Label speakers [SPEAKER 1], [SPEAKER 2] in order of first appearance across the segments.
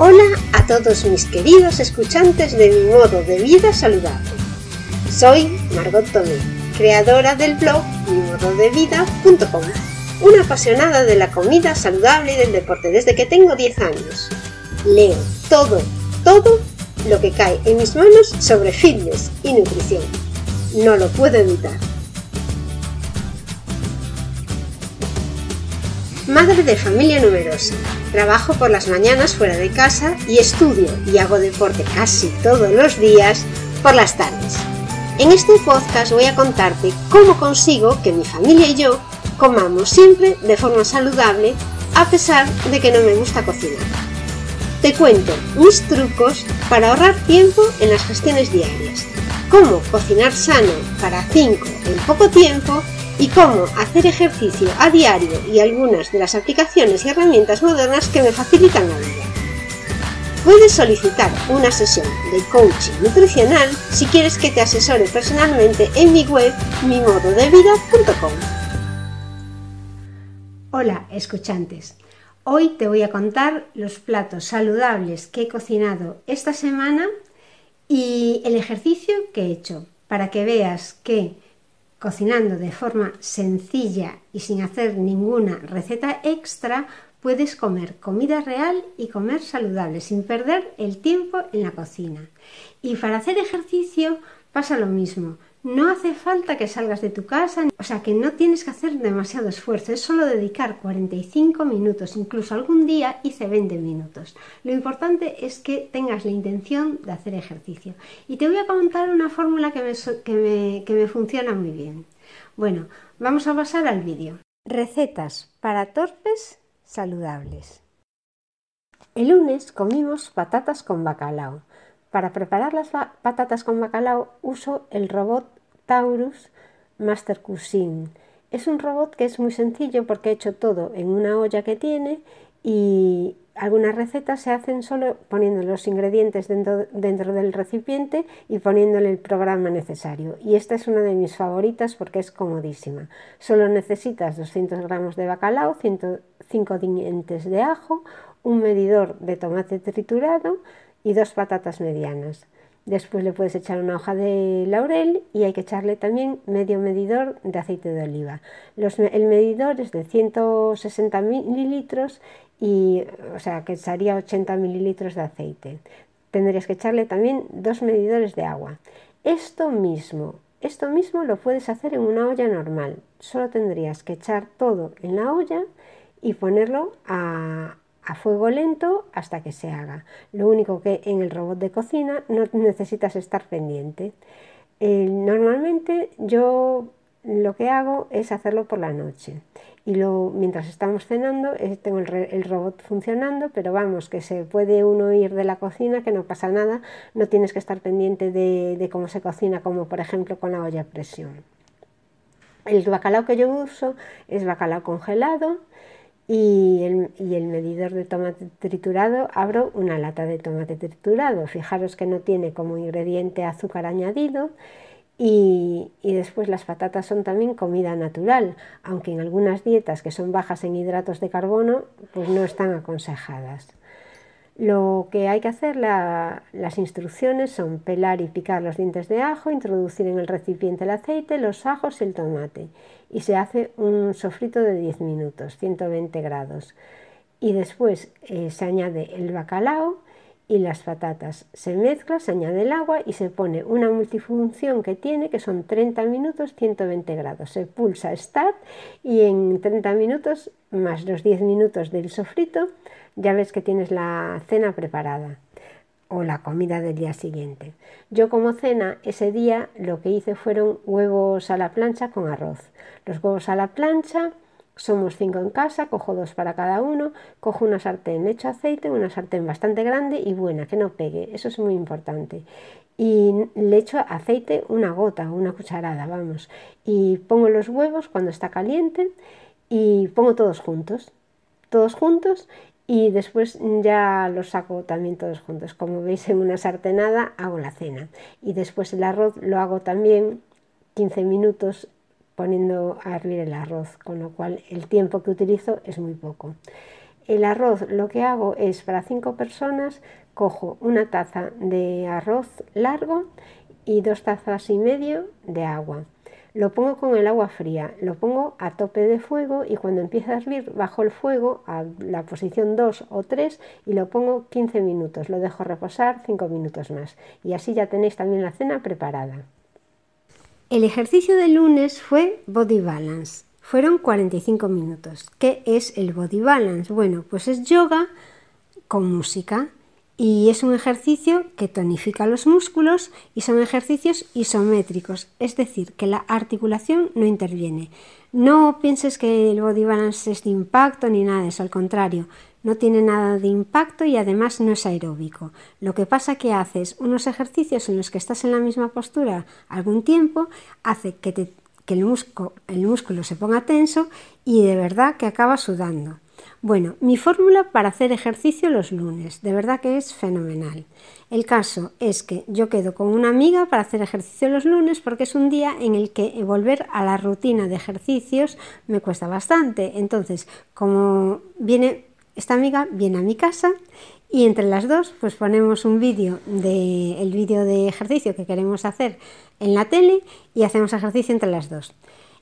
[SPEAKER 1] Hola a todos mis queridos escuchantes de mi modo de vida saludable. Soy Margot Tomé, creadora del blog mimododevida.com, una apasionada de la comida saludable y del deporte desde que tengo 10 años. Leo todo, todo lo que cae en mis manos sobre fitness y nutrición. No lo puedo evitar. Madre de familia numerosa. Trabajo por las mañanas fuera de casa y estudio y hago deporte casi todos los días por las tardes. En este podcast voy a contarte cómo consigo que mi familia y yo comamos siempre de forma saludable a pesar de que no me gusta cocinar. Te cuento mis trucos para ahorrar tiempo en las gestiones diarias, cómo cocinar sano para 5 en poco tiempo y cómo hacer ejercicio a diario y algunas de las aplicaciones y herramientas modernas que me facilitan la vida. Puedes solicitar una sesión de coaching nutricional si quieres que te asesore personalmente en mi web mimododevida.com. Hola, escuchantes. Hoy te voy a contar los platos saludables que he cocinado esta semana y el ejercicio que he hecho para que veas que Cocinando de forma sencilla y sin hacer ninguna receta extra, puedes comer comida real y comer saludable sin perder el tiempo en la cocina. Y para hacer ejercicio pasa lo mismo. No hace falta que salgas de tu casa, o sea que no tienes que hacer demasiado esfuerzo, es solo dedicar 45 minutos, incluso algún día hice 20 minutos. Lo importante es que tengas la intención de hacer ejercicio. Y te voy a contar una fórmula que me, que me funciona muy bien. Bueno, vamos a pasar al vídeo. Recetas para torpes saludables. El lunes comimos patatas con bacalao. Para preparar las patatas con bacalao uso el robot Taurus Master Cuisine. Es un robot que es muy sencillo porque he hecho todo en una olla que tiene y algunas recetas se hacen solo poniendo los ingredientes dentro, del recipiente y poniéndole el programa necesario. Y esta es una de mis favoritas porque es comodísima. Solo necesitas 200 gramos de bacalao, 105 dientes de ajo, un medidor de tomate triturado, y dos patatas medianas. Después le puedes echar una hoja de laurel y hay que echarle también medio medidor de aceite de oliva. el medidor es de 160 mililitros y, o sea, que echaría 80 mililitros de aceite. Tendrías que echarle también dos medidores de agua. Esto mismo, esto mismo lo puedes hacer en una olla normal. Solo tendrías que echar todo en la olla y ponerlo a, a fuego lento hasta que se haga. Lo único que en el robot de cocina no necesitas estar pendiente. Eh, normalmente yo lo que hago es hacerlo por la noche y mientras estamos cenando eh, tengo el, robot funcionando, pero vamos, que se puede uno ir de la cocina, que no pasa nada, no tienes que estar pendiente de, de cómo se cocina, como por ejemplo con la olla a presión. El bacalao que yo uso es bacalao congelado y el, medidor de tomate triturado, abro una lata de tomate triturado. Fijaros que no tiene como ingrediente azúcar añadido. Y, después las patatas son también comida natural, aunque en algunas dietas que son bajas en hidratos de carbono, pues no están aconsejadas. Lo que hay que hacer, las instrucciones son pelar y picar los dientes de ajo, introducir en el recipiente el aceite, los ajos y el tomate y se hace un sofrito de 10 minutos, 120 grados. Y después eh, se añade el bacalao y las patatas. Se mezcla, se añade el agua y se pone una multifunción que tiene que son 30 minutos, 120 grados. Se pulsa Start y en 30 minutos más los 10 minutos del sofrito ya ves que tienes la cena preparada o la comida del día siguiente. Yo como cena ese día lo que hice fueron huevos a la plancha con arroz. Los huevos a la plancha, somos cinco en casa, cojo dos para cada uno, cojo una sartén, le echo aceite, una sartén bastante grande y buena, que no pegue, eso es muy importante. Y le echo aceite una gota, una cucharada, vamos. Y pongo los huevos cuando está caliente y pongo todos juntos, todos juntos y después ya los saco también todos juntos. Como veis en una sartenada hago la cena y después el arroz lo hago también 15 minutos poniendo a hervir el arroz, con lo cual el tiempo que utilizo es muy poco. El arroz lo que hago es para 5 personas cojo una taza de arroz largo y dos tazas y medio de agua lo pongo con el agua fría, lo pongo a tope de fuego y cuando empieza a hervir bajo el fuego a la posición 2 o 3 y lo pongo 15 minutos, lo dejo reposar 5 minutos más y así ya tenéis también la cena preparada. El ejercicio de lunes fue Body Balance. Fueron 45 minutos. ¿Qué es el Body Balance? Bueno, pues es yoga con música. Y es un ejercicio que tonifica los músculos y son ejercicios isométricos, es decir, que la articulación no interviene. No pienses que el body balance es de impacto ni nada es, al contrario, no tiene nada de impacto y además no es aeróbico. Lo que pasa que haces unos ejercicios en los que estás en la misma postura algún tiempo, hace que, el, músculo, se ponga tenso y de verdad que acaba sudando. Bueno, mi fórmula para hacer ejercicio los lunes, de verdad que es fenomenal. El caso es que yo quedo con una amiga para hacer ejercicio los lunes porque es un día en el que volver a la rutina de ejercicios me cuesta bastante. Entonces, como viene esta amiga, viene a mi casa y entre las dos, pues ponemos un vídeo de el vídeo de ejercicio que queremos hacer en la tele y hacemos ejercicio entre las dos.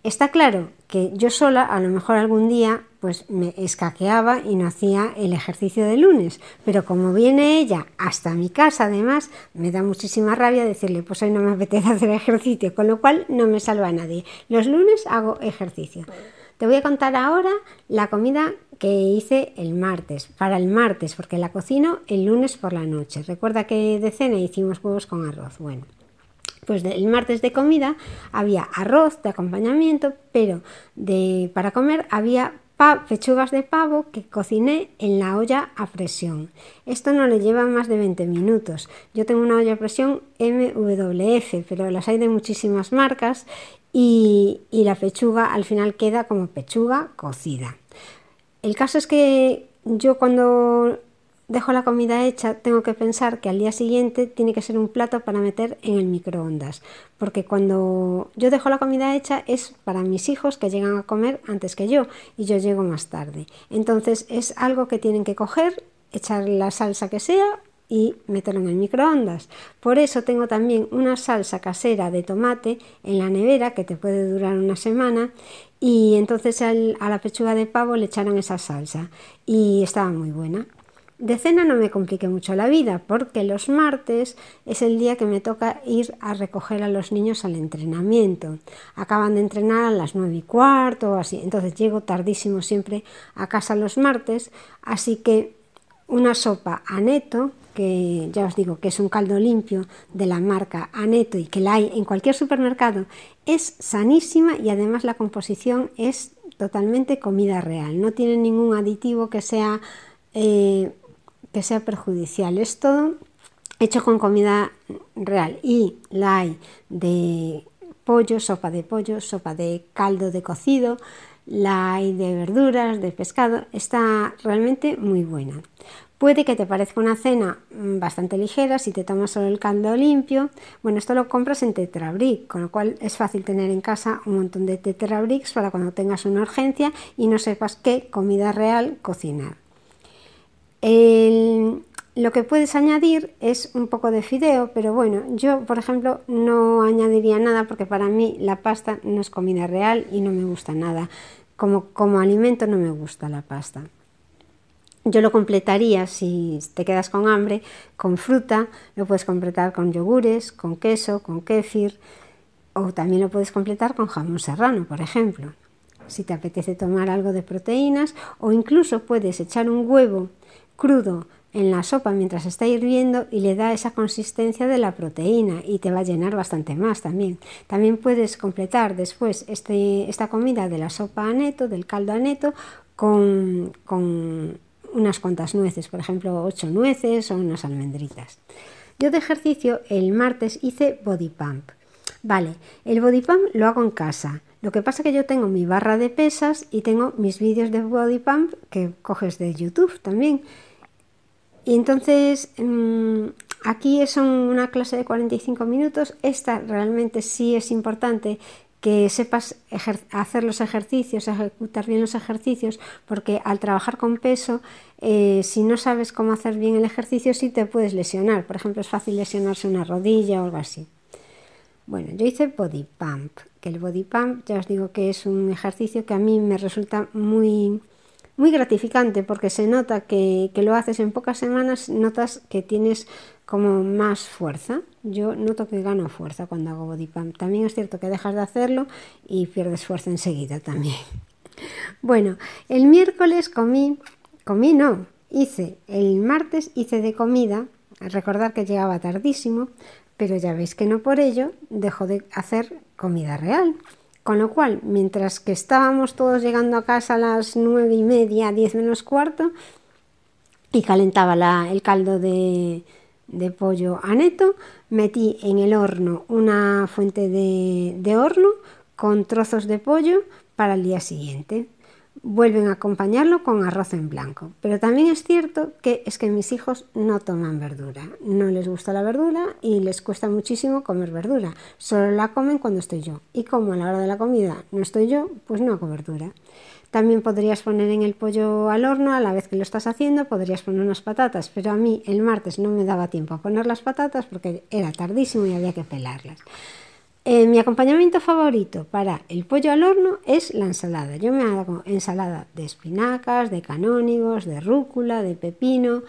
[SPEAKER 1] Está claro que yo sola a lo mejor algún día pues me escaqueaba y no hacía el ejercicio de lunes. Pero como viene ella hasta mi casa, además, me da muchísima rabia decirle, pues hoy no me apetece hacer ejercicio, con lo cual no me salva a nadie. Los lunes hago ejercicio. Te voy a contar ahora la comida que hice el martes, para el martes, porque la cocino el lunes por la noche. Recuerda que de cena hicimos huevos con arroz. Bueno, pues el martes de comida había arroz de acompañamiento, pero de, para comer había pechugas de pavo que cociné en la olla a presión. Esto no le lleva más de 20 minutos. Yo tengo una olla a presión MWF, pero las hay de muchísimas marcas y, la pechuga al final queda como pechuga cocida. El caso es que yo cuando dejo la comida hecha, tengo que pensar que al día siguiente tiene que ser un plato para meter en el microondas, porque cuando yo dejo la comida hecha es para mis hijos que llegan a comer antes que yo y yo llego más tarde. Entonces es algo que tienen que coger, echar la salsa que sea y meterlo en el microondas. Por eso tengo también una salsa casera de tomate en la nevera que te puede durar una semana y entonces a la pechuga de pavo le echaron esa salsa y estaba muy buena. De cena no me complique mucho la vida, porque los martes es el día que me toca ir a recoger a los niños al entrenamiento. Acaban de entrenar a las 9 y cuarto así, entonces llego tardísimo siempre a casa los martes, así que una sopa Aneto, que ya os digo que es un caldo limpio de la marca Aneto y que la hay en cualquier supermercado, es sanísima y además la composición es totalmente comida real, no tiene ningún aditivo que sea... Eh, que sea perjudicial. Es todo hecho con comida real y la hay de pollo, sopa de pollo, sopa de caldo de cocido, la hay de verduras, de pescado, está realmente muy buena. Puede que te parezca una cena bastante ligera si te tomas solo el caldo limpio. Bueno, esto lo compras en Tetrabric, con lo cual es fácil tener en casa un montón de Tetrabrics para cuando tengas una urgencia y no sepas qué comida real cocinar lo que puedes añadir es un poco de fideo, pero bueno, yo por ejemplo no añadiría nada porque para mí la pasta no es comida real y no me gusta nada. Como, como alimento no me gusta la pasta. Yo lo completaría si te quedas con hambre, con fruta, lo puedes completar con yogures, con queso, con kéfir o también lo puedes completar con jamón serrano, por ejemplo. Si te apetece tomar algo de proteínas o incluso puedes echar un huevo crudo en la sopa mientras está hirviendo y le da esa consistencia de la proteína y te va a llenar bastante más también. También puedes completar después este, esta comida de la sopa neto, del caldo aneto, con, con unas cuantas nueces, por ejemplo, ocho nueces o unas almendritas. Yo de ejercicio el martes hice body pump. Vale, el body pump lo hago en casa. Lo que pasa que yo tengo mi barra de pesas y tengo mis vídeos de body pump que coges de YouTube también. Y entonces mm, aquí es una clase de 45 minutos. Esta realmente sí es importante que sepas hacer los ejercicios, ejecutar bien los ejercicios, porque al trabajar con peso, eh, si no sabes cómo hacer bien el ejercicio, sí te puedes lesionar. Por ejemplo, es fácil lesionarse una rodilla o algo así. Bueno, yo hice body pump, que el body pump ya os digo que es un ejercicio que a mí me resulta muy, muy gratificante porque se nota que, que lo haces en pocas semanas, notas que tienes como más fuerza. Yo noto que gano fuerza cuando hago body pump. También es cierto que dejas de hacerlo y pierdes fuerza enseguida también. Bueno, el miércoles comí, comí no, hice, el martes hice de comida, recordar que llegaba tardísimo, pero ya veis que no por ello dejó de hacer comida real. Con lo cual, mientras que estábamos todos llegando a casa a las nueve y media, diez menos cuarto, y calentaba el caldo de, pollo a neto, metí en el horno una fuente de horno con trozos de pollo para el día siguiente vuelven a acompañarlo con arroz en blanco. Pero también es cierto que es que mis hijos no toman verdura, no les gusta la verdura y les cuesta muchísimo comer verdura. Solo la comen cuando estoy yo. Y como a la hora de la comida no estoy yo, pues no hago verdura. También podrías poner en el pollo al horno a la vez que lo estás haciendo, podrías poner unas patatas, pero a mí el martes no me daba tiempo a poner las patatas porque era tardísimo y había que pelarlas. Eh, mi acompañamiento favorito para el pollo al horno es la ensalada. Yo me hago ensalada de espinacas, de canónigos, de rúcula, de pepino.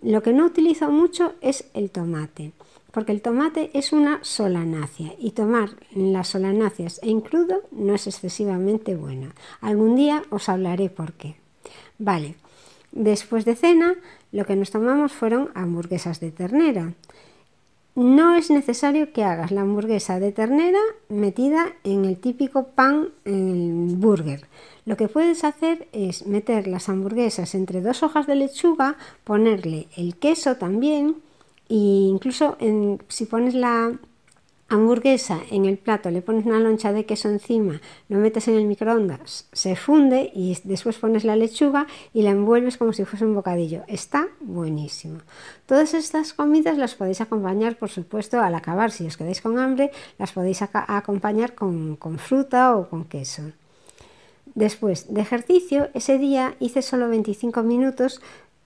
[SPEAKER 1] Lo que no utilizo mucho es el tomate, porque el tomate es una solanácea y tomar las solanáceas en crudo no es excesivamente buena. Algún día os hablaré por qué. Vale, después de cena lo que nos tomamos fueron hamburguesas de ternera. No es necesario que hagas la hamburguesa de ternera metida en el típico pan burger. Lo que puedes hacer es meter las hamburguesas entre dos hojas de lechuga, ponerle el queso también e incluso si pones la hamburguesa en el plato, le pones una loncha de queso encima, lo metes en el microondas, se funde y después pones la lechuga y la envuelves como si fuese un bocadillo. Está buenísimo. Todas estas comidas las podéis acompañar, por supuesto, al acabar, si os quedáis con hambre, las podéis acompañar con, fruta o con queso. Después de ejercicio, ese día hice solo 25 minutos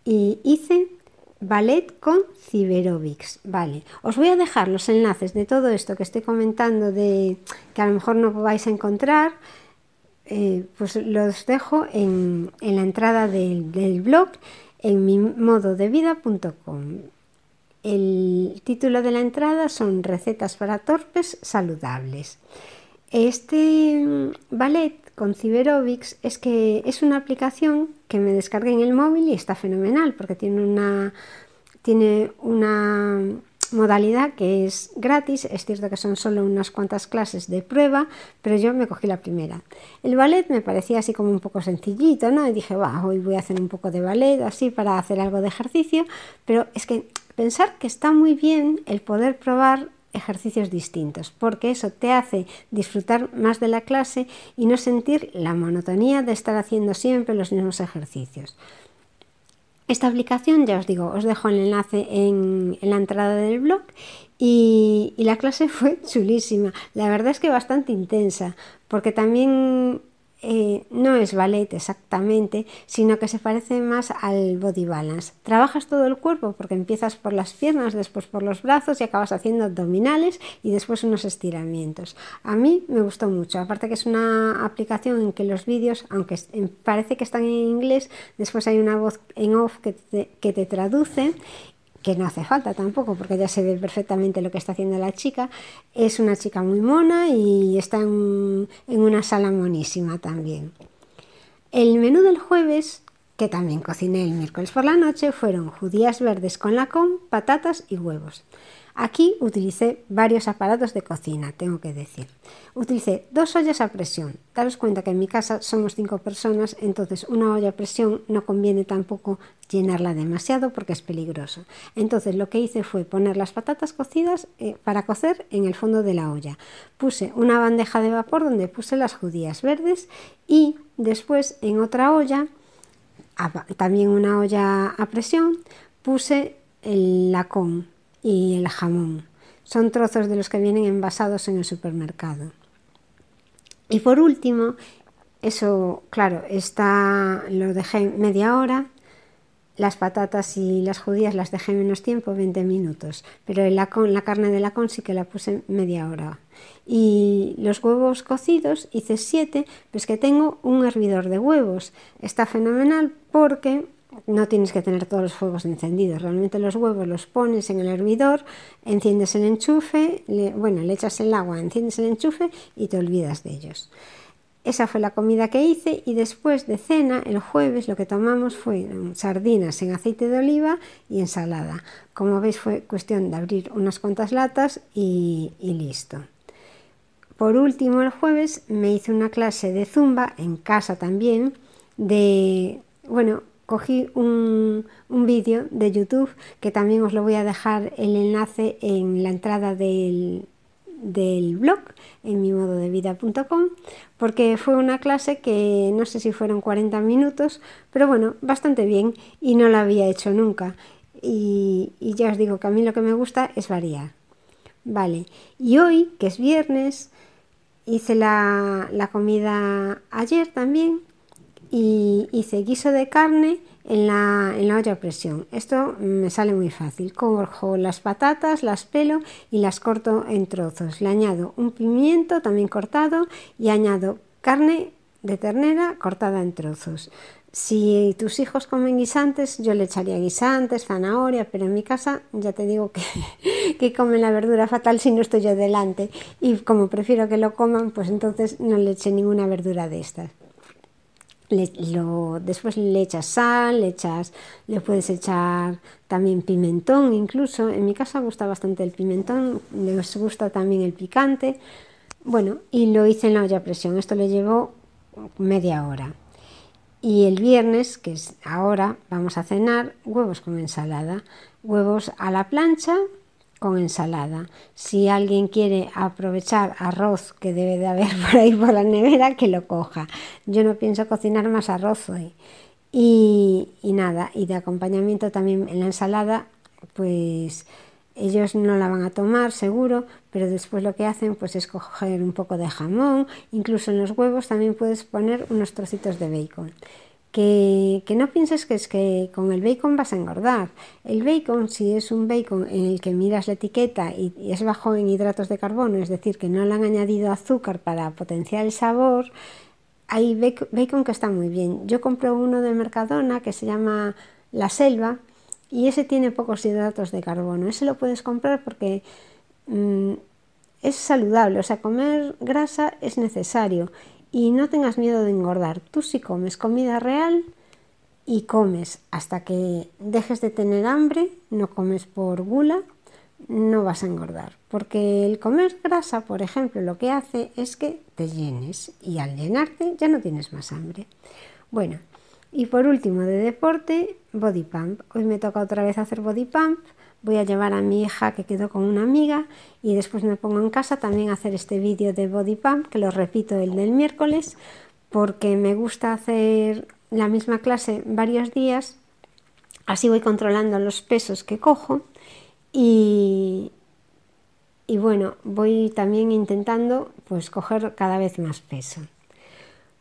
[SPEAKER 1] y hice Ballet con Ciberovics. Vale, os voy a dejar los enlaces de todo esto que estoy comentando, de que a lo mejor no vais a encontrar, eh, pues los dejo en, la entrada del, del, blog en mi modo de vida.com. El título de la entrada son Recetas para Torpes Saludables. Este mm, ballet con ciberovics es que es una aplicación que me descargué en el móvil y está fenomenal porque tiene una, tiene una modalidad que es gratis. Es cierto que son solo unas cuantas clases de prueba, pero yo me cogí la primera. El ballet me parecía así como un poco sencillito, ¿no? Y dije, va, hoy voy a hacer un poco de ballet así para hacer algo de ejercicio, pero es que pensar que está muy bien el poder probar ejercicios distintos, porque eso te hace disfrutar más de la clase y no sentir la monotonía de estar haciendo siempre los mismos ejercicios. Esta aplicación, ya os digo, os dejo el enlace en, la entrada del blog y, y la clase fue chulísima. La verdad es que bastante intensa, porque también eh, no es ballet exactamente, sino que se parece más al body balance. Trabajas todo el cuerpo porque empiezas por las piernas, después por los brazos y acabas haciendo abdominales y después unos estiramientos. A mí me gustó mucho, aparte que es una aplicación en que los vídeos, aunque parece que están en inglés, después hay una voz en off que que te traduce que no hace falta tampoco, porque ya se ve perfectamente lo que está haciendo la chica. Es una chica muy mona y está en, en una sala monísima también. El menú del jueves que también cociné el miércoles por la noche, fueron judías verdes con lacón, patatas y huevos. Aquí utilicé varios aparatos de cocina, tengo que decir. Utilicé dos ollas a presión. Daros cuenta que en mi casa somos cinco personas, entonces una olla a presión no conviene tampoco llenarla demasiado porque es peligroso. Entonces lo que hice fue poner las patatas cocidas eh, para cocer en el fondo de la olla. Puse una bandeja de vapor donde puse las judías verdes y después en otra olla también una olla a presión, puse el lacón y el jamón. Son trozos de los que vienen envasados en el supermercado. Y por último, eso, claro, está, lo dejé media hora las patatas y las judías las dejé menos tiempo, 20 minutos, pero la carne de lacón sí que la puse media hora. Y los huevos cocidos hice 7, pues que tengo un hervidor de huevos. Está fenomenal porque no tienes que tener todos los fuegos encendidos. Realmente los huevos los pones en el hervidor, enciendes el enchufe, bueno, le echas el agua, enciendes el enchufe y te olvidas de ellos. Esa fue la comida que hice y después de cena el jueves lo que tomamos fue sardinas en aceite de oliva y ensalada. Como veis fue cuestión de abrir unas cuantas latas y, listo. Por último el jueves me hice una clase de zumba en casa también de, bueno, cogí un, un vídeo de YouTube que también os lo voy a dejar el enlace en la entrada del, del blog en mi modo de vida.com, porque fue una clase que no sé si fueron 40 minutos, pero bueno, bastante bien y no la había hecho nunca. Y, ya os digo que a mí lo que me gusta es variar. Vale, y hoy, que es viernes, hice la comida ayer también y hice guiso de carne en la, en la olla a presión. Esto me sale muy fácil. Cojo las patatas, las pelo y las corto en trozos. Le añado un pimiento también cortado y añado carne de ternera cortada en trozos. Si tus hijos comen guisantes, yo le echaría guisantes, zanahoria, pero en mi casa ya te digo que, que comen la verdura fatal si no estoy yo delante. Y como prefiero que lo coman, pues entonces no le eché ninguna verdura de estas lo, después le echas sal, le, le puedes echar también pimentón incluso. En mi casa gusta bastante el pimentón, les gusta también el picante. Bueno, y lo hice en la olla a presión. Esto le llevó media hora. Y el viernes, que es ahora, vamos a cenar huevos con ensalada. Huevos a la plancha con ensalada. Si alguien quiere aprovechar arroz que debe de haber por ahí por la nevera, que lo coja. Yo no pienso cocinar más arroz hoy. Y, nada, y de acompañamiento también en la ensalada, pues ellos no la van a tomar seguro, pero después lo que hacen pues es coger un poco de jamón, incluso en los huevos también puedes poner unos trocitos de bacon. Que, no pienses que es que con el bacon vas a engordar. El bacon, si es un bacon en el que miras la etiqueta y, es bajo en hidratos de carbono, es decir, que no le han añadido azúcar para potenciar el sabor, hay bacon que está muy bien. Yo compro uno de Mercadona que se llama La Selva y ese tiene pocos hidratos de carbono. Ese lo puedes comprar porque mm, es saludable, o sea, comer grasa es necesario y no tengas miedo de engordar. Tú si comes comida real y comes hasta que dejes de tener hambre, no comes por gula, no vas a engordar. Porque el comer grasa, por ejemplo, lo que hace es que te llenes y al llenarte ya no tienes más hambre. Bueno, y por último de deporte, body pump. Hoy me toca otra vez hacer body pump voy a llevar a mi hija que quedó con una amiga y después me pongo en casa también a hacer este vídeo de body pump que lo repito el del miércoles porque me gusta hacer la misma clase varios días así voy controlando los pesos que cojo y, y bueno voy también intentando pues coger cada vez más peso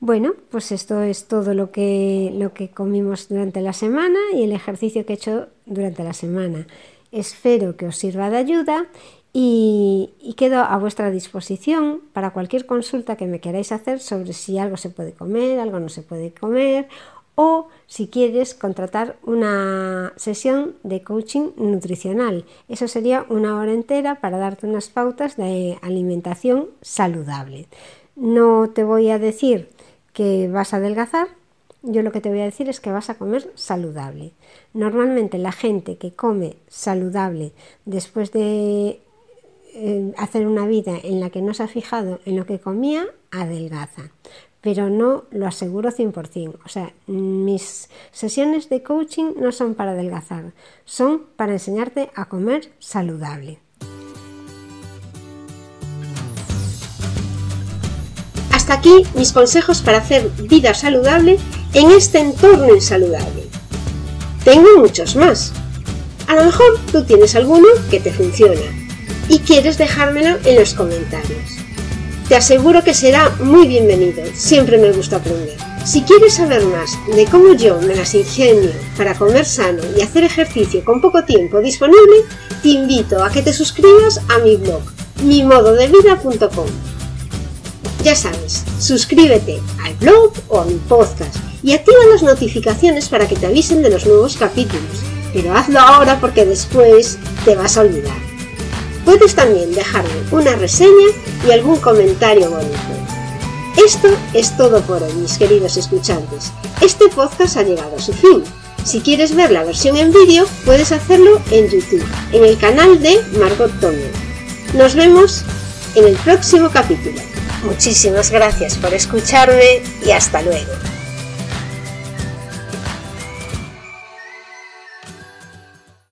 [SPEAKER 1] bueno, pues esto es todo lo que, lo que comimos durante la semana y el ejercicio que he hecho durante la semana. Espero que os sirva de ayuda y, quedo a vuestra disposición para cualquier consulta que me queráis hacer sobre si algo se puede comer, algo no se puede comer o si quieres contratar una sesión de coaching nutricional. Eso sería una hora entera para darte unas pautas de alimentación saludable. No te voy a decir que vas a adelgazar, yo lo que te voy a decir es que vas a comer saludable. Normalmente la gente que come saludable después de eh, hacer una vida en la que no se ha fijado en lo que comía, adelgaza. Pero no lo aseguro 100%. O sea, mis sesiones de coaching no son para adelgazar, son para enseñarte a comer saludable. Hasta aquí mis consejos para hacer vida saludable en este entorno insaludable. Tengo muchos más. A lo mejor tú tienes alguno que te funciona y quieres dejármelo en los comentarios. Te aseguro que será muy bienvenido, siempre me gusta aprender. Si quieres saber más de cómo yo me las ingenio para comer sano y hacer ejercicio con poco tiempo disponible, te invito a que te suscribas a mi blog, mimododevida.com. Ya sabes, suscríbete al blog o a mi podcast y activa las notificaciones para que te avisen de los nuevos capítulos, pero hazlo ahora porque después te vas a olvidar. Puedes también dejarme una reseña y algún comentario bonito. Esto es todo por hoy, mis queridos escuchantes. Este podcast ha llegado a su fin. Si quieres ver la versión en vídeo, puedes hacerlo en YouTube, en el canal de Margot Tomé. Nos vemos en el próximo capítulo. Muchísimas gracias por escucharme y hasta luego.